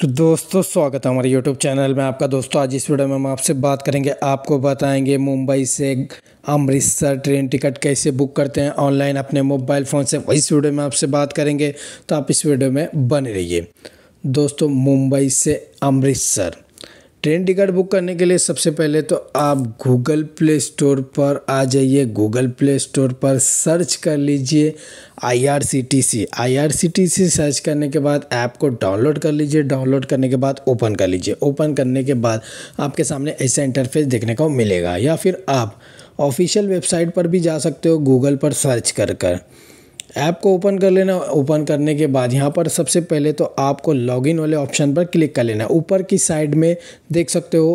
तो दोस्तों स्वागत है हमारे यूट्यूब चैनल में आपका दोस्तों आज इस वीडियो में हम आपसे बात करेंगे आपको बताएंगे मुंबई से अमृतसर ट्रेन टिकट कैसे बुक करते हैं ऑनलाइन अपने मोबाइल फ़ोन से इस वीडियो में आपसे बात करेंगे तो आप इस वीडियो में बने रहिए दोस्तों मुंबई से अमृतसर ट्रेन टिकट बुक करने के लिए सबसे पहले तो आप गूगल प्ले स्टोर पर आ जाइए गूगल प्ले स्टोर पर सर्च कर लीजिए I R C T C I R C T C search करने के बाद ऐप को डाउनलोड कर लीजिए डाउनलोड करने के बाद ओपन कर लीजिए ओपन करने के बाद आपके सामने ऐसा इंटरफेस देखने को मिलेगा या फिर आप ऑफिशियल वेबसाइट पर भी जा सकते हो गूगल पर सर्च कर कर ऐप को ओपन कर लेना ओपन करने के बाद यहाँ पर सबसे पहले तो आपको लॉगिन वाले ऑप्शन पर क्लिक कर लेना ऊपर की साइड में देख सकते हो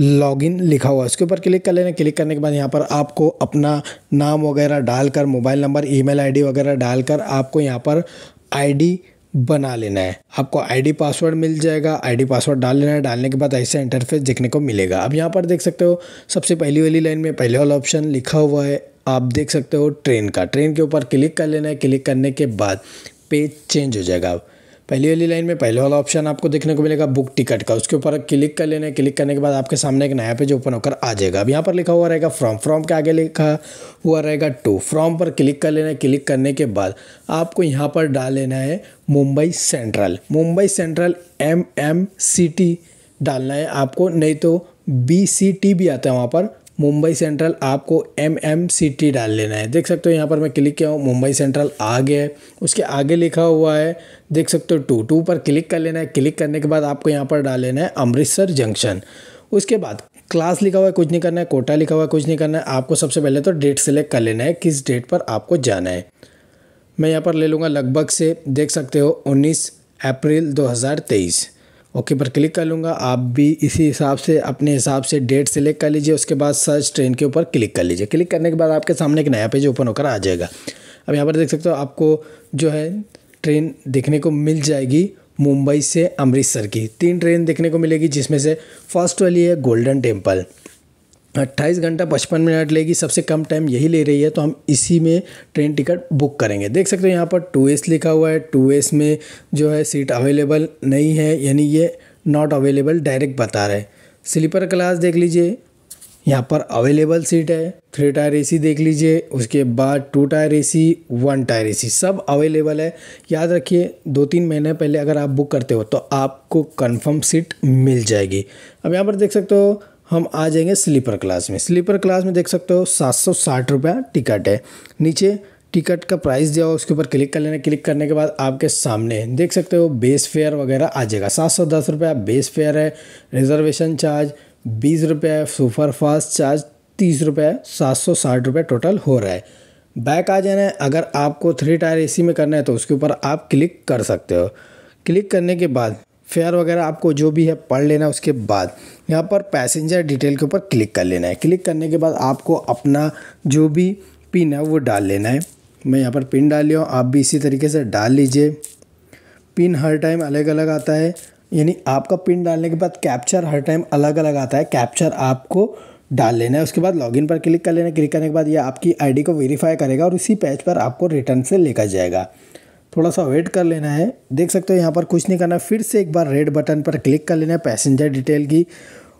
लॉगिन लिखा हुआ है उसके ऊपर क्लिक कर लेना क्लिक करने के बाद यहाँ पर आपको अपना नाम वगैरह डालकर मोबाइल नंबर ईमेल आईडी वगैरह डालकर आपको यहाँ पर आईडी बना लेना है आपको आईडी पासवर्ड मिल जाएगा आईडी पासवर्ड डाल लेना है डालने के बाद ऐसा इंटरफेस देखने को मिलेगा अब यहाँ पर देख सकते हो सबसे पहली वाली लाइन में पहले वाला ऑप्शन लिखा हुआ है आप देख सकते हो ट्रेन का ट्रेन के ऊपर क्लिक कर लेना है क्लिक करने के बाद पेज चेंज हो जाएगा पहली वाली लाइन में पहले वाला ऑप्शन आपको देखने को मिलेगा बुक टिकट का उसके ऊपर क्लिक कर लेना है क्लिक करने के बाद आपके सामने एक नया पेज ओपन होकर आ जाएगा अब यहाँ पर लिखा हुआ रहेगा फ्रॉम फ्रॉम के आगे लिखा हुआ रहेगा टू फ्रॉम पर क्लिक कर लेना है क्लिक करने के बाद आपको यहाँ पर डाल लेना है Mumbai Central Mumbai Central M M C T डालना है आपको नहीं तो बी सी टी भी आता है वहाँ पर मुंबई सेंट्रल आपको एम एम सी टी डाल लेना है देख सकते हो यहाँ पर मैं क्लिक किया हूँ मुंबई सेंट्रल आ गया है उसके आगे लिखा हुआ है देख सकते हो टू टू पर क्लिक कर लेना है क्लिक करने के बाद आपको यहाँ पर डाल लेना है अमृतसर जंक्शन उसके बाद क्लास लिखा हुआ है कुछ नहीं करना है कोटा लिखा हुआ है कुछ नहीं करना है आपको सबसे पहले तो डेट सेलेक्ट कर लेना है किस डेट पर आपको जाना है मैं यहाँ पर ले लूँगा लगभग से देख सकते हो उन्नीस अप्रैल तेईस ओके पर क्लिक कर लूँगा आप भी इसी हिसाब से अपने हिसाब से डेट सेलेक्ट कर लीजिए उसके बाद सर्च ट्रेन के ऊपर क्लिक कर लीजिए क्लिक करने के बाद आपके सामने एक नया पेज ओपन होकर आ जाएगा अब यहाँ पर देख सकते हो आपको जो है ट्रेन देखने को मिल जाएगी मुंबई से अमृतसर की तीन ट्रेन देखने को मिलेगी जिसमें से फर्स्ट वाली है गोल्डन टेम्पल अट्ठाईस घंटा पचपन मिनट लेगी सबसे कम टाइम यही ले रही है तो हम इसी में ट्रेन टिकट बुक करेंगे देख सकते हैं यहाँ पर टू एस लिखा हुआ है टू एस में जो है सीट अवेलेबल नहीं है यानी ये नॉट अवेलेबल डायरेक्ट बता रहे स्लीपर क्लास देख लीजिए यहाँ पर अवेलेबल सीट है थ्री टायर एसी देख लीजिए उसके बाद two tier AC one tier AC सब अवेलेबल है याद रखिए दो तीन महीने पहले अगर आप बुक करते हो तो आपको कंफर्म सीट मिल जाएगी अब यहाँ पर देख सकते हो हम आ जाएंगे स्लीपर क्लास में स्लीपर क्लास में देख सकते हो सात सौ साठ रुपया टिकट है नीचे टिकट का प्राइस दिया हुआ उसके ऊपर क्लिक कर लेना क्लिक करने के बाद आपके सामने देख सकते हो बेस फेयर वगैरह आ जाएगा सात सौ दस रुपया बेस फेयर है रिजर्वेशन चार्ज बीस रुपये सुपर फास्ट चार्ज तीस रुपये सात सौ साठ रुपये टोटल हो रहा है बैक आ जाना है अगर आपको थ्री टायर सी में करना है तो उसके ऊपर आप क्लिक कर सकते हो क्लिक करने के बाद फेयर वगैरह आपको जो भी है पढ़ लेना है उसके बाद यहाँ पर पैसेंजर डिटेल के ऊपर क्लिक कर लेना है क्लिक करने के बाद आपको अपना जो भी पिन है वो डाल लेना है मैं यहाँ पर पिन डाल लिया हूँ आप भी इसी तरीके से डाल लीजिए पिन हर टाइम अलग अलग आता है यानी आपका पिन डालने के बाद कैप्चर हर टाइम अलग अलग आता है कैप्चर आपको डाल लेना है उसके बाद लॉगिन पर क्लिक कर लेना है क्लिक करने के बाद यह आपकी आईडी को वेरीफाई करेगा और उसी पेज पर आपको रिटर्न से लेकर जाएगा थोड़ा सा वेट कर लेना है देख सकते हो यहाँ पर कुछ नहीं करना फिर से एक बार रेड बटन पर क्लिक कर लेना है पैसेंजर डिटेल की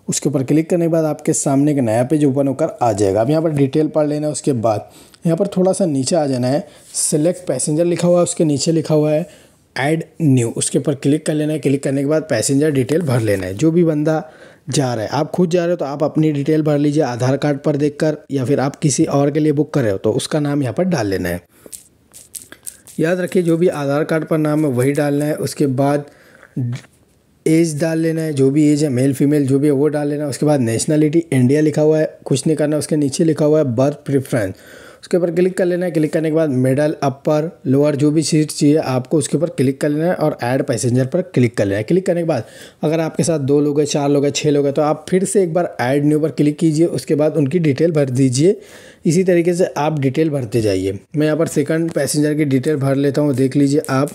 उसके ऊपर क्लिक करने के बाद आपके सामने एक नया पेज ओपन होकर आ जाएगा अब यहाँ पर डिटेल पढ़ लेना है उसके बाद यहाँ पर थोड़ा सा नीचे आ जाना है सिलेक्ट पैसेंजर लिखा हुआ है उसके नीचे लिखा हुआ है ऐड न्यू उसके ऊपर क्लिक कर लेना है क्लिक करने के बाद पैसेंजर डिटेल भर लेना है जो भी बंदा जा रहा है आप खुद जा रहे हो तो आप अपनी डिटेल भर लीजिए आधार कार्ड पर देखकर या फिर आप किसी और के लिए बुक कर रहे हो तो उसका नाम यहाँ पर डाल लेना है याद रखिए जो भी आधार कार्ड पर नाम है वही डालना है उसके बाद एज डाल लेना है जो भी एज है मेल फीमेल जो भी है वो डाल लेना है उसके बाद नेशनलिटी इंडिया लिखा हुआ है कुछ नहीं करना उसके नीचे लिखा हुआ है बर्थ प्रिफ्रेंस उसके ऊपर क्लिक कर लेना है क्लिक करने के बाद मिडल अपर लोअर जो भी सीट चाहिए आपको उसके ऊपर क्लिक कर लेना है और ऐड पैसेंजर पर क्लिक कर लेना है क्लिक करने के बाद अगर आपके साथ दो लोग हैं चार लोग हैं छः लोग हैं तो आप फिर से एक बार ऐड न्यू पर क्लिक कीजिए उसके बाद उनकी डिटेल भर दीजिए इसी तरीके से आप डिटेल भरते जाइए मैं यहाँ पर सेकेंड पैसेंजर की डिटेल भर लेता हूँ देख लीजिए आप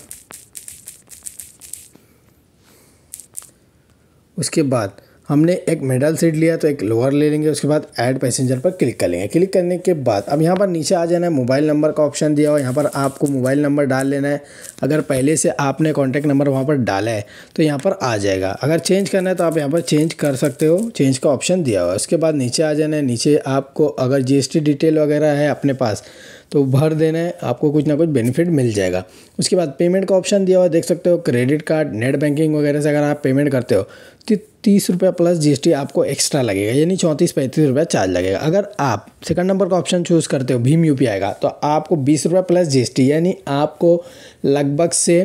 उसके बाद हमने एक मिडल सीट लिया तो एक लोअर ले लेंगे उसके बाद ऐड पैसेंजर पर क्लिक कर लेंगे क्लिक करने के बाद अब यहाँ पर नीचे आ जाना है मोबाइल नंबर का ऑप्शन दिया हो यहाँ पर आपको मोबाइल नंबर डाल लेना है अगर पहले से आपने कॉन्टैक्ट नंबर वहाँ पर डाला है तो यहाँ पर आ जाएगा अगर चेंज करना है तो आप यहाँ पर चेंज कर सकते हो चेंज का ऑप्शन दिया हुआ उसके बाद नीचे आ जाना है नीचे आपको अगर जी डिटेल वगैरह है अपने पास तो भर देना है आपको कुछ ना कुछ बेनिफिट मिल जाएगा उसके बाद पेमेंट का ऑप्शन दिया हुआ देख सकते हो क्रेडिट कार्ड नेट बैंकिंग वगैरह से अगर आप पेमेंट करते हो तो तीस रुपये प्लस जीएसटी आपको एक्स्ट्रा लगेगा यानी चौंतीस पैंतीस रुपये चार्ज लगेगा अगर आप सेकंड नंबर का ऑप्शन चूज़ करते हो भीम यू का तो आपको बीस रुपये प्लस जीएसटी यानी आपको लगभग से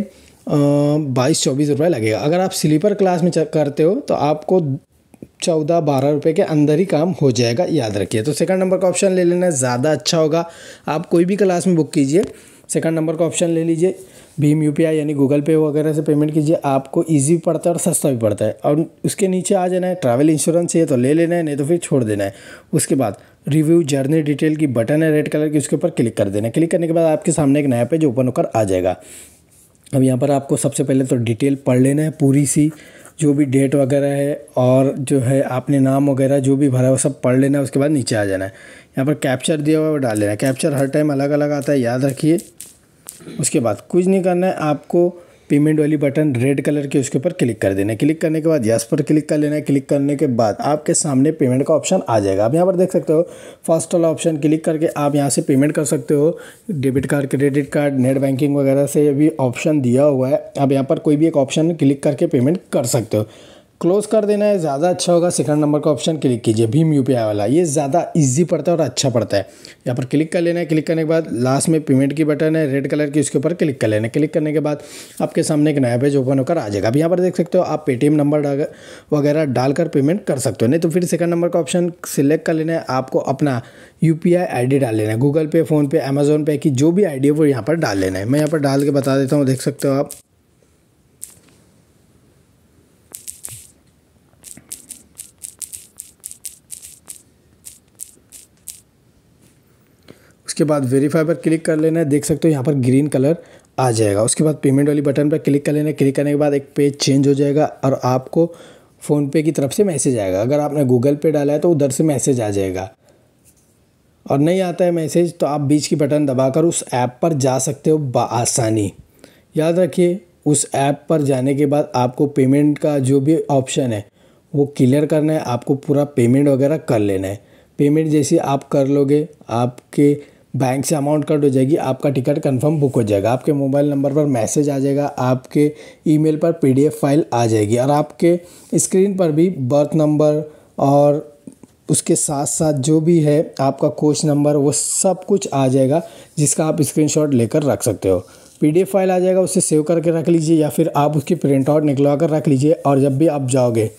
बाईस चौबीस रुपये लगेगा अगर आप स्लीपर क्लास में करते हो तो आपको चौदह बारह रुपये के अंदर ही काम हो जाएगा याद रखिए तो सेकंड नंबर का ऑप्शन ले लेना ज़्यादा अच्छा होगा आप कोई भी क्लास में बुक कीजिए सेकंड नंबर का ऑप्शन ले लीजिए भीम यू यानी गूगल पे वगैरह से पेमेंट कीजिए आपको ईजी भी पड़ता है और सस्ता भी पड़ता है और उसके नीचे आ जाना है ट्रैवल इंश्योरेंस ये तो ले लेना है नहीं तो फिर छोड़ देना है उसके बाद रिव्यू जर्नी डिटेल की बटन है रेड कलर की उसके ऊपर क्लिक कर देना क्लिक करने के बाद आपके सामने एक नया पेज ओपन होकर आ जाएगा अब यहाँ पर आपको सबसे पहले तो डिटेल पढ़ लेना है पूरी सी जो भी डेट वगैरह है और जो है आपने नाम वगैरह जो भी भरा है वो सब पढ़ लेना है उसके बाद नीचे आ जाना है यहाँ पर कैप्चर दिया हुआ है वो डाल लेना है कैप्चर हर टाइम अलग अलग आता है याद रखिए उसके बाद कुछ नहीं करना है आपको पेमेंट वाली बटन रेड कलर के उसके ऊपर क्लिक कर देना है क्लिक करने के बाद यस पर क्लिक कर लेना है क्लिक करने के बाद आपके सामने पेमेंट का ऑप्शन आ जाएगा आप यहाँ पर देख सकते हो फर्स्ट वाला ऑप्शन क्लिक करके आप यहाँ से पेमेंट कर सकते हो debit card credit card net banking वगैरह से भी ऑप्शन दिया हुआ है आप यहाँ पर कोई भी एक ऑप्शन क्लिक करके पेमेंट कर सकते हो क्लोज कर देना है ज़्यादा अच्छा होगा सेकंड नंबर का ऑप्शन क्लिक कीजिए भीम यू वाला ये ज़्यादा इजी पड़ता है और अच्छा पड़ता है यहाँ पर क्लिक कर लेना है क्लिक करने के बाद लास्ट में पेमेंट की बटन है रेड कलर की उसके ऊपर क्लिक कर लेना है क्लिक करने के बाद आपके सामने एक नया पेज ओपन होकर आ जाएगा अब यहाँ पर देख सकते हो आप पेटीएम नंबर वगैरह डालकर पेमेंट कर सकते हो नहीं तो फिर सेकंड नंबर का ऑप्शन सिलेक्ट कर लेना है आपको अपना यू पी डाल लेना है गूगल पे फ़ोनपे अमेजोन पे की जो भी आई है वो यहाँ पर डाल लेना है मैं यहाँ पर डाल के बता देता हूँ देख सकते हो आप उसके बाद वेरीफाई पर क्लिक कर लेना है देख सकते हो यहाँ पर ग्रीन कलर आ जाएगा उसके बाद पेमेंट वाली बटन पर क्लिक कर लेना है क्लिक करने के बाद एक पेज चेंज हो जाएगा और आपको फ़ोनपे की तरफ से मैसेज आएगा अगर आपने गूगल पे डाला है तो उधर से मैसेज आ जाएगा और नहीं आता है मैसेज तो आप बीच की बटन दबाकर उस ऐप पर जा सकते हो बसानी याद रखिए उस ऐप पर जाने के बाद आपको पेमेंट का जो भी ऑप्शन है वो क्लियर करना है आपको पूरा पेमेंट वगैरह कर लेना है पेमेंट जैसे आप कर लोगे आपके बैंक से अमाउंट कट हो जाएगी आपका टिकट कंफर्म बुक हो जाएगा आपके मोबाइल नंबर पर मैसेज आ जाएगा आपके ईमेल पर पीडीएफ फाइल आ जाएगी और आपके स्क्रीन पर भी बर्थ नंबर और उसके साथ साथ जो भी है आपका कोच नंबर वो सब कुछ आ जाएगा जिसका आप स्क्रीनशॉट लेकर रख सकते हो पीडीएफ फाइल आ जाएगा उसे सेव करके रख लीजिए या फिर आप उसकी प्रिंट आउट निकलवा कर रख लीजिए और जब भी आप जाओगे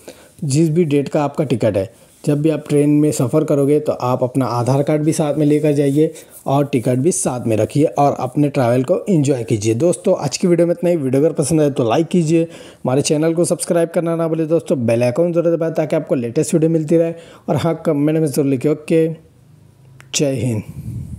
जिस भी डेट का आपका टिकट है जब भी आप ट्रेन में सफ़र करोगे तो आप अपना आधार कार्ड भी साथ में लेकर जाइए और टिकट भी साथ में रखिए और अपने ट्रैवल को एंजॉय कीजिए दोस्तों आज की वीडियो में इतना ही वीडियो अगर पसंद आए तो लाइक कीजिए हमारे चैनल को सब्सक्राइब करना ना बोले दोस्तों बेल आइकन जरूर दबाएं ताकि आपको लेटेस्ट वीडियो मिलती रहे और हाँ कमेंट में जरूर लिखिए ओके जय हिंद